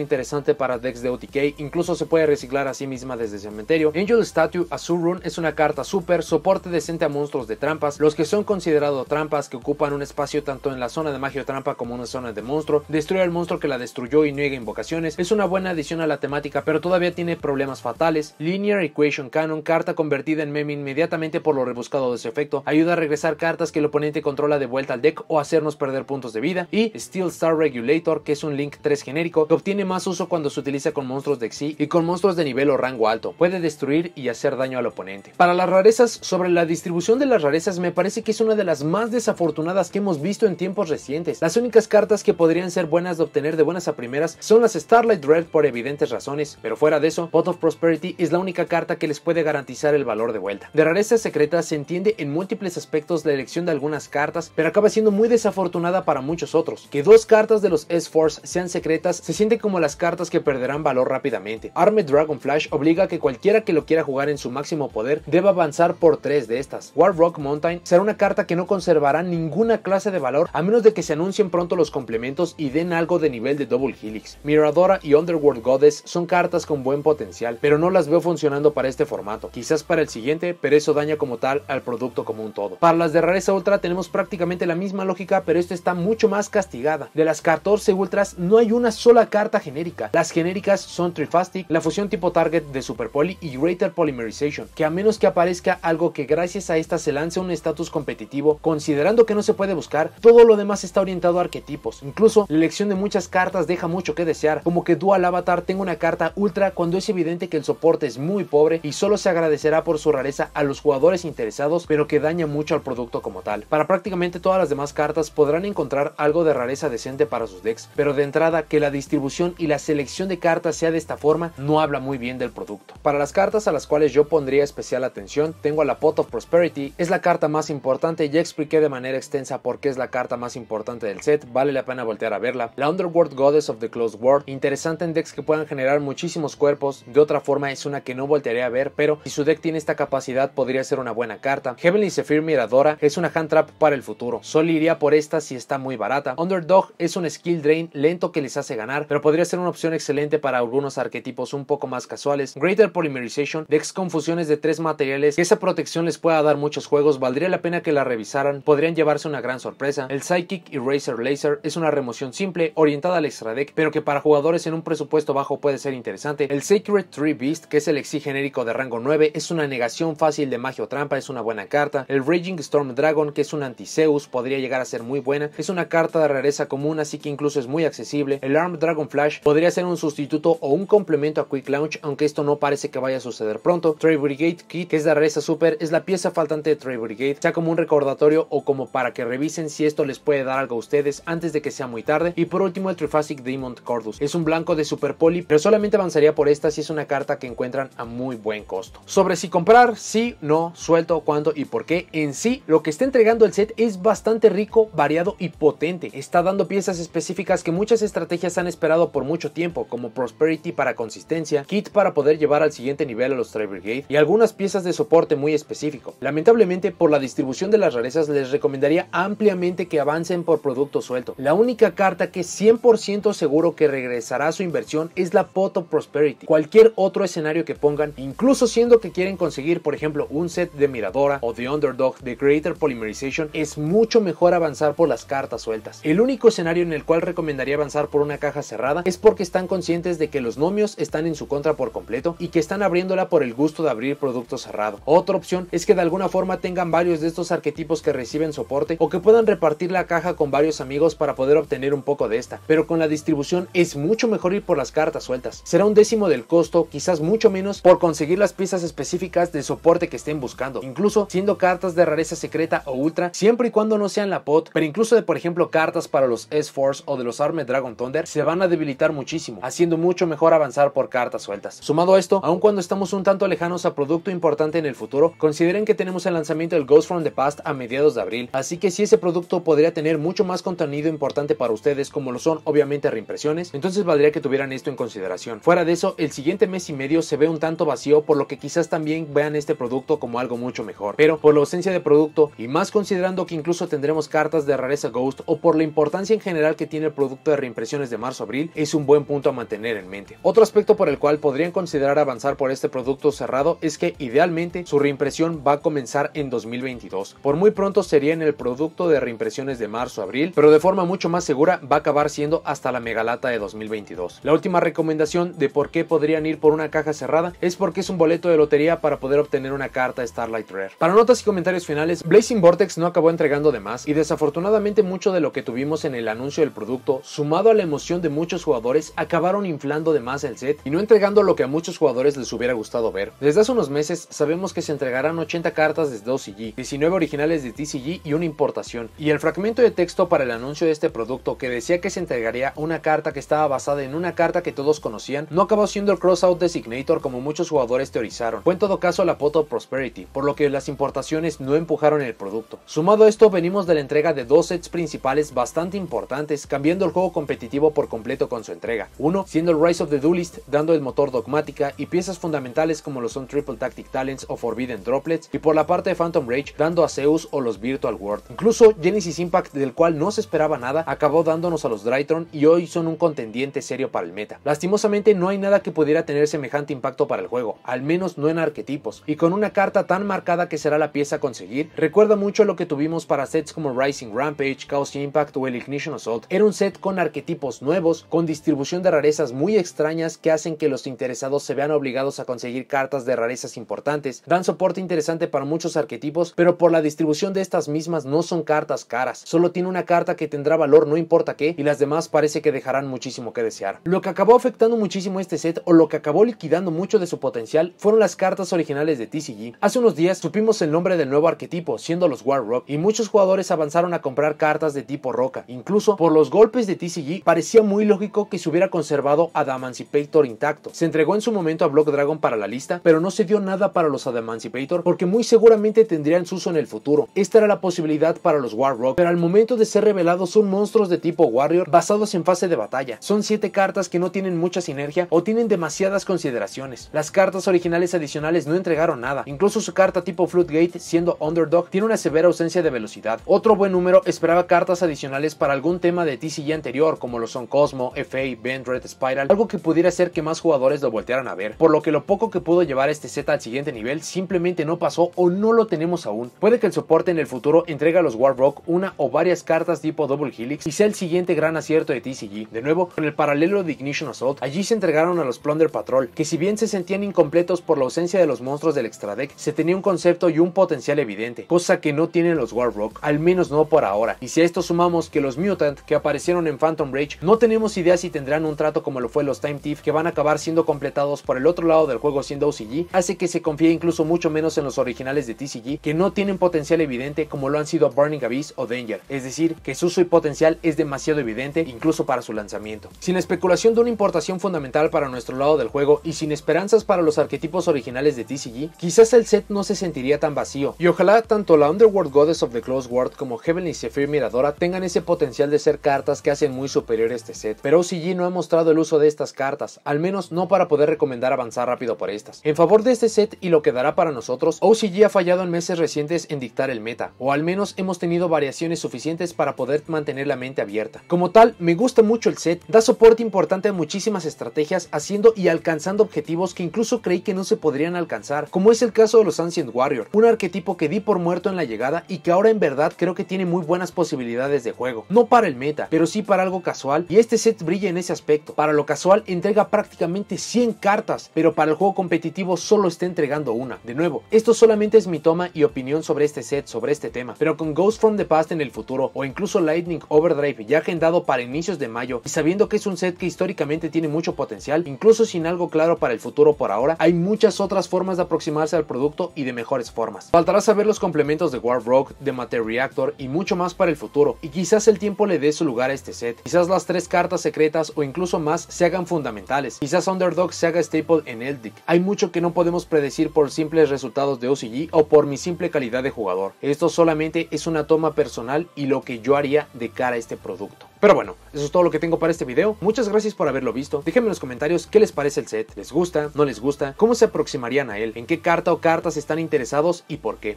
interesante para decks de OTK, incluso se puede reciclar a sí misma desde cementerio. Angel Statue Azurun es una carta super, soporte decente a monstruos de trampas, los que son considerados trampas que ocupan un espacio tanto en la zona de magia o trampa como en una zona de monstruo, destruye al monstruo que la destruyó y niega invocaciones, es una buena adición a la temática pero todavía tiene problemas fatales. Linear Equation Canon, carta convertida en meme inmediatamente por lo rebuscado de su efecto, ayuda a regresar cartas que el oponente controla de vuelta al deck o hacernos perder puntos de vida, y Steel Star Regulator, que es un Link 3 genérico que obtiene más uso cuando se utiliza con monstruos de Xi y con monstruos de nivel o rango alto, puede destruir y hacer daño al oponente. Para las rarezas, sobre la distribución de las rarezas me parece que es una de las más desafortunadas que hemos visto en tiempos recientes. Las únicas cartas que podrían ser buenas de obtener de buenas a primeras son las Starlight Red por evidentes razones, pero fuera de eso, Pot of Prosperity es la única carta que les puede garantizar el valor de vuelta. De rarezas secretas se entiende en múltiples aspectos de elección de algunas cartas, pero acaba siendo muy desafortunada para muchos otros. Que dos cartas de los S-Force sean secretas se siente como las cartas que perderán valor rápidamente. Arme Dragon Flash obliga a que cualquiera que lo quiera jugar en su máximo poder deba avanzar por tres de estas. War Rock Mountain será una carta que no conservará ninguna clase de valor a menos de que se anuncien pronto los complementos y den algo de nivel de Double Helix. Miradora y Underworld Goddess son cartas con buen potencial, pero no las veo funcionando para este formato. Quizás para el siguiente, pero eso daña como tal al producto como un todo. Para las de rareza ultra tenemos prácticamente la misma lógica, pero esto está mucho más castigada. De las 14 ultras no hay una sola carta genérica. Las genéricas son Trifastic, la fusión tipo target de Super Poly y Greater Polymerization, que a menos que aparezca algo que gracias a esta se lance un estatus competitivo, considerando que no se puede buscar, todo lo demás está orientado a arquetipos. Incluso la elección de muchas cartas deja mucho que desear, como que Dual Avatar tenga una carta ultra cuando es evidente que el soporte es muy pobre y solo se agradecerá por su rareza a los jugadores interesados, pero que daña mucho al producto como tal. Para prácticamente todas las demás cartas podrán encontrar algo de rareza decente para sus decks, pero de entrada que la distribución y la selección de cartas sea de esta forma no habla muy bien del producto. Para las cartas a las cuales yo pondría especial atención, tengo a la Pot of Prosperity, es la carta más importante, ya expliqué de manera extensa por qué es la carta más importante del set, vale la pena voltear a verla. La Underworld Goddess of the Closed World, interesante en decks que puedan generar muchísimos cuerpos, de otra forma es una que no voltearé a ver, pero si su deck tiene esta capacidad podría ser una buena carta. Heavenly Sephir Miradora, es una hand trap para el futuro. solo iría por esta si está muy barata. Underdog es un skill drain lento que les hace ganar, pero podría ser una opción excelente para algunos arquetipos un poco más casuales. Greater Polymerization, Dex confusiones de tres materiales, que esa protección les pueda dar muchos juegos, valdría la pena que la revisaran, podrían llevarse una gran sorpresa. El Psychic Eraser Laser es una remoción simple, orientada al extra deck, pero que para jugadores en un presupuesto bajo puede ser interesante. El Sacred Tree Beast, que es el exigenérico de rango 9, es una negación fácil de magia o trampa, es una buena carta. El Raging Storm Dragon, que es un antiseus, podría llegar a ser muy buena. Es una carta de rareza común, así que incluso es muy accesible. El Arm Dragon Flash podría ser un sustituto o un complemento a Quick Launch, aunque esto no parece que vaya a suceder pronto. Trey Brigade Kit, que es de rareza super, es la pieza faltante de Trey Brigade, sea como un recordatorio o como para que revisen si esto les puede dar algo a ustedes antes de que sea muy tarde. Y por último, el Trifasic Demon Cordus. Es un blanco de super poli, pero solamente avanzaría por esta si es una carta que encuentran a muy buen costo. Sobre si comprar, si no, suelto, cuándo y por qué, en sí lo lo que está entregando el set es bastante rico, variado y potente. Está dando piezas específicas que muchas estrategias han esperado por mucho tiempo, como Prosperity para consistencia, Kit para poder llevar al siguiente nivel a los Tribal Gate y algunas piezas de soporte muy específico. Lamentablemente, por la distribución de las rarezas, les recomendaría ampliamente que avancen por producto suelto. La única carta que 100% seguro que regresará a su inversión es la Pot of Prosperity. Cualquier otro escenario que pongan, incluso siendo que quieren conseguir, por ejemplo, un set de Miradora o The Underdog de Great Polymerization es mucho mejor avanzar por las cartas sueltas. El único escenario en el cual recomendaría avanzar por una caja cerrada es porque están conscientes de que los nomios están en su contra por completo y que están abriéndola por el gusto de abrir producto cerrado. Otra opción es que de alguna forma tengan varios de estos arquetipos que reciben soporte o que puedan repartir la caja con varios amigos para poder obtener un poco de esta, pero con la distribución es mucho mejor ir por las cartas sueltas. Será un décimo del costo, quizás mucho menos, por conseguir las piezas específicas de soporte que estén buscando, incluso siendo cartas de rarezas o ultra, siempre y cuando no sean la pot, pero incluso de por ejemplo cartas para los S-Force o de los Armed Dragon Thunder, se van a debilitar muchísimo, haciendo mucho mejor avanzar por cartas sueltas. Sumado a esto, aun cuando estamos un tanto lejanos a producto importante en el futuro, consideren que tenemos el lanzamiento del Ghost from the Past a mediados de abril, así que si ese producto podría tener mucho más contenido importante para ustedes, como lo son obviamente reimpresiones, entonces valdría que tuvieran esto en consideración. Fuera de eso, el siguiente mes y medio se ve un tanto vacío, por lo que quizás también vean este producto como algo mucho mejor, pero por la ausencia de producto y más considerando que incluso tendremos cartas de rareza Ghost o por la importancia en general que tiene el producto de reimpresiones de marzo-abril es un buen punto a mantener en mente. Otro aspecto por el cual podrían considerar avanzar por este producto cerrado es que idealmente su reimpresión va a comenzar en 2022. Por muy pronto sería en el producto de reimpresiones de marzo-abril, pero de forma mucho más segura va a acabar siendo hasta la megalata de 2022. La última recomendación de por qué podrían ir por una caja cerrada es porque es un boleto de lotería para poder obtener una carta Starlight Rare. Para notas y comentarios finales, Blazing Vortex no acabó entregando de más y desafortunadamente mucho de lo que tuvimos en el anuncio del producto, sumado a la emoción de muchos jugadores, acabaron inflando de más el set y no entregando lo que a muchos jugadores les hubiera gustado ver. Desde hace unos meses sabemos que se entregarán 80 cartas desde OCG, 19 originales de TCG y una importación, y el fragmento de texto para el anuncio de este producto que decía que se entregaría una carta que estaba basada en una carta que todos conocían, no acabó siendo el Crossout Designator como muchos jugadores teorizaron. Fue en todo caso la Pot of Prosperity, por lo que las importaciones no empujaron el producto. Sumado a esto, venimos de la entrega de dos sets principales bastante importantes, cambiando el juego competitivo por completo con su entrega. Uno, siendo el Rise of the Duelist, dando el motor dogmática y piezas fundamentales como lo son Triple Tactic Talents o Forbidden Droplets, y por la parte de Phantom Rage, dando a Zeus o los Virtual World. Incluso Genesis Impact, del cual no se esperaba nada, acabó dándonos a los Drytron y hoy son un contendiente serio para el meta. Lastimosamente no hay nada que pudiera tener semejante impacto para el juego, al menos no en arquetipos, y con una carta tan marcada que será la pieza a conseguir, recuerda mucho lo que tuvimos para sets como Rising Rampage, Chaos Impact o el Ignition Assault. Era un set con arquetipos nuevos, con distribución de rarezas muy extrañas que hacen que los interesados se vean obligados a conseguir cartas de rarezas importantes. Dan soporte interesante para muchos arquetipos, pero por la distribución de estas mismas no son cartas caras. Solo tiene una carta que tendrá valor no importa qué y las demás parece que dejarán muchísimo que desear. Lo que acabó afectando muchísimo este set o lo que acabó liquidando mucho de su potencial fueron las cartas originales de TCG. Hace unos días supimos el nombre del nuevo arquetipo, siendo los War Rock y muchos jugadores avanzaron a comprar cartas de tipo roca. Incluso por los golpes de TCG parecía muy lógico que se hubiera conservado a The intacto. Se entregó en su momento a Block Dragon para la lista, pero no se dio nada para los Emancipator porque muy seguramente tendrían su uso en el futuro. Esta era la posibilidad para los War pero al momento de ser revelados son monstruos de tipo Warrior basados en fase de batalla. Son 7 cartas que no tienen mucha sinergia o tienen demasiadas consideraciones. Las cartas originales adicionales no entregaron nada, incluso su carta tipo Floodgate siendo Underdog tiene una severa ausencia de velocidad. Otro buen número esperaba cartas adicionales para algún tema de TCG anterior, como lo son Cosmo, FA, Vendred, Spiral, algo que pudiera hacer que más jugadores lo voltearan a ver, por lo que lo poco que pudo llevar este Z al siguiente nivel simplemente no pasó o no lo tenemos aún. Puede que el soporte en el futuro entregue a los Rock una o varias cartas tipo Double Helix y sea el siguiente gran acierto de TCG. De nuevo, con el paralelo de Ignition Assault, allí se entregaron a los Plunder Patrol, que si bien se sentían incompletos por la ausencia de los monstruos del extra deck, se tenía un concepto y un potencial evidente cosa que no tienen los Warrock, al menos no por ahora. Y si a esto sumamos que los Mutant que aparecieron en Phantom Rage, no tenemos idea si tendrán un trato como lo fue los Time Thief, que van a acabar siendo completados por el otro lado del juego siendo OCG, hace que se confíe incluso mucho menos en los originales de TCG, que no tienen potencial evidente como lo han sido Burning Abyss o Danger, es decir, que su uso y potencial es demasiado evidente incluso para su lanzamiento. Sin especulación de una importación fundamental para nuestro lado del juego y sin esperanzas para los arquetipos originales de TCG, quizás el set no se sentiría tan vacío, y ojalá tanto tanto la Underworld Goddess of the Close World como Heavenly Sephir Miradora tengan ese potencial de ser cartas que hacen muy superior este set, pero OCG no ha mostrado el uso de estas cartas, al menos no para poder recomendar avanzar rápido por estas. En favor de este set y lo que dará para nosotros, OCG ha fallado en meses recientes en dictar el meta, o al menos hemos tenido variaciones suficientes para poder mantener la mente abierta. Como tal, me gusta mucho el set, da soporte importante a muchísimas estrategias, haciendo y alcanzando objetivos que incluso creí que no se podrían alcanzar, como es el caso de los Ancient Warrior, un arquetipo que di por muerto en la llegada y que ahora en verdad creo que tiene muy buenas posibilidades de juego. No para el meta, pero sí para algo casual y este set brilla en ese aspecto. Para lo casual entrega prácticamente 100 cartas, pero para el juego competitivo solo está entregando una. De nuevo, esto solamente es mi toma y opinión sobre este set, sobre este tema, pero con Ghost from the Past en el futuro o incluso Lightning Overdrive ya agendado para inicios de mayo y sabiendo que es un set que históricamente tiene mucho potencial, incluso sin algo claro para el futuro por ahora, hay muchas otras formas de aproximarse al producto y de mejores formas. Faltará saber los complementos de War Rock, de Reactor y mucho más para el futuro, y quizás el tiempo le dé su lugar a este set, quizás las tres cartas secretas o incluso más se hagan fundamentales, quizás Underdog se haga staple en Eldic, hay mucho que no podemos predecir por simples resultados de OCG o por mi simple calidad de jugador, esto solamente es una toma personal y lo que yo haría de cara a este producto. Pero bueno, eso es todo lo que tengo para este video. Muchas gracias por haberlo visto. Déjenme en los comentarios qué les parece el set. ¿Les gusta? ¿No les gusta? ¿Cómo se aproximarían a él? ¿En qué carta o cartas están interesados y por qué?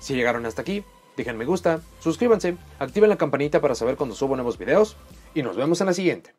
Si llegaron hasta aquí, dejen me gusta, suscríbanse, activen la campanita para saber cuando subo nuevos videos y nos vemos en la siguiente.